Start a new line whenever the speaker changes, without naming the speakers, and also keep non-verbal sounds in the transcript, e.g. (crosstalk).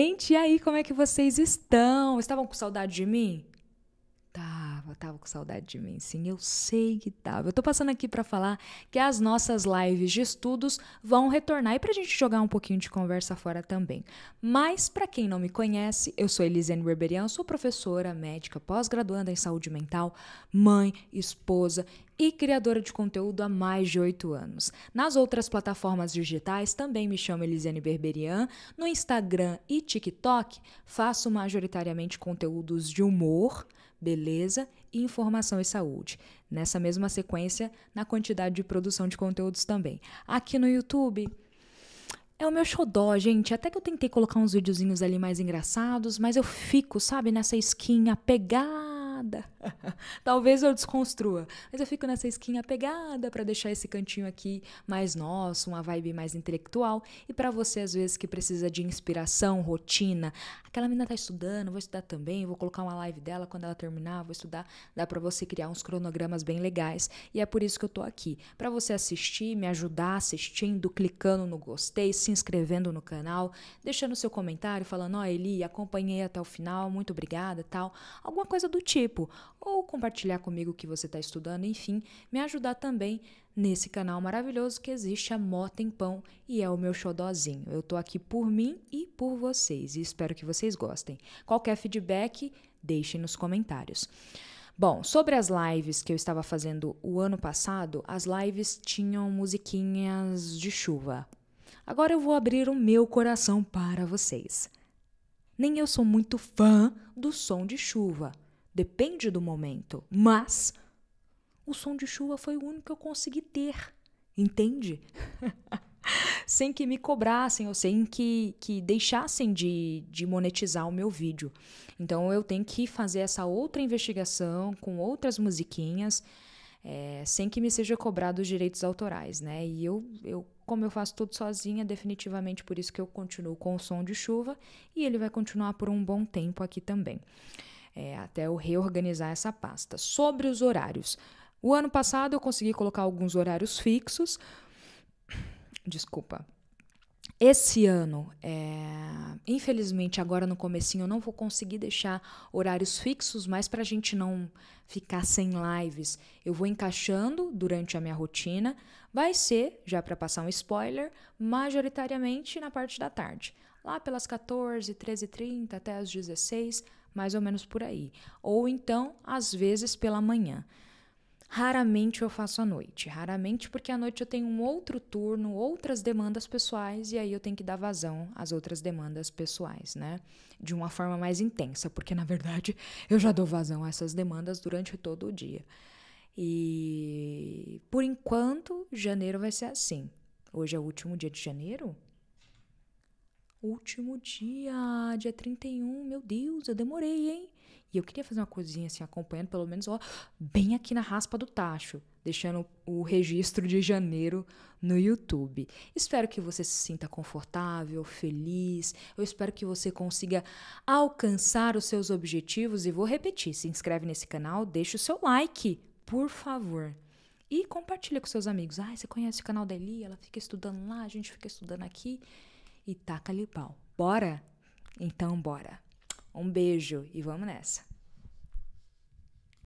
Gente, e aí, como é que vocês estão? Estavam com saudade de mim? dava, tava com saudade de mim, sim, eu sei que tava Eu tô passando aqui para falar que as nossas lives de estudos vão retornar e pra gente jogar um pouquinho de conversa fora também. Mas para quem não me conhece, eu sou Elisiane Berberian, sou professora, médica, pós-graduanda em saúde mental, mãe, esposa e criadora de conteúdo há mais de oito anos. Nas outras plataformas digitais também me chamo Elisiane Berberian. No Instagram e TikTok faço majoritariamente conteúdos de humor, beleza e informação e saúde. Nessa mesma sequência, na quantidade de produção de conteúdos também. Aqui no YouTube. É o meu xodó, gente. Até que eu tentei colocar uns videozinhos ali mais engraçados, mas eu fico, sabe, nessa esquina pegar (laughs) Talvez eu desconstrua, mas eu fico nessa esquinha pegada para deixar esse cantinho aqui mais nosso, uma vibe mais intelectual e para você às vezes que precisa de inspiração, rotina. Aquela menina tá estudando, vou estudar também, vou colocar uma live dela quando ela terminar, vou estudar, dá para você criar uns cronogramas bem legais e é por isso que eu tô aqui, para você assistir, me ajudar assistindo, clicando no gostei, se inscrevendo no canal, deixando seu comentário falando, ó, oh, Eli, acompanhei até o final, muito obrigada, tal, alguma coisa do tipo tipo, ou compartilhar comigo o que você está estudando, enfim, me ajudar também nesse canal maravilhoso que existe há em Pão e é o meu xodózinho. Eu tô aqui por mim e por vocês e espero que vocês gostem. Qualquer feedback, deixem nos comentários. Bom, sobre as lives que eu estava fazendo o ano passado, as lives tinham musiquinhas de chuva. Agora eu vou abrir o meu coração para vocês. Nem eu sou muito fã do som de chuva, depende do momento. Mas o som de chuva foi o único que eu consegui ter, entende? (laughs) sem que me cobrassem ou sem que, que deixassem de, de monetizar o meu vídeo. Então eu tenho que fazer essa outra investigação com outras musiquinhas. É, sem que me seja cobrado os direitos autorais, né? E eu, eu, como eu faço tudo sozinha, definitivamente por isso que eu continuo com o som de chuva e ele vai continuar por um bom tempo aqui também é, até eu reorganizar essa pasta. Sobre os horários. O ano passado eu consegui colocar alguns horários fixos. Desculpa. Esse ano, é, infelizmente, agora no comecinho eu não vou conseguir deixar horários fixos, mas para a gente não ficar sem lives, eu vou encaixando durante a minha rotina. Vai ser, já para passar um spoiler, majoritariamente na parte da tarde lá pelas 14, 13 30 até as 16, mais ou menos por aí. Ou então, às vezes, pela manhã. Raramente eu faço à noite, raramente porque à noite eu tenho um outro turno, outras demandas pessoais e aí eu tenho que dar vazão às outras demandas pessoais, né? De uma forma mais intensa, porque na verdade eu já dou vazão a essas demandas durante todo o dia. E por enquanto, janeiro vai ser assim. Hoje é o último dia de janeiro? último dia, dia 31. Meu Deus, eu demorei, hein? E eu queria fazer uma coisinha assim, acompanhando pelo menos, ó, bem aqui na raspa do tacho, deixando o registro de janeiro no YouTube. Espero que você se sinta confortável, feliz. Eu espero que você consiga alcançar os seus objetivos e vou repetir, se inscreve nesse canal, deixa o seu like, por favor. E compartilha com seus amigos. Ah, você conhece o canal da Eli? Ela fica estudando lá, a gente fica estudando aqui e taca-lhe pau. Bora? Então bora. Um beijo e vamos nessa.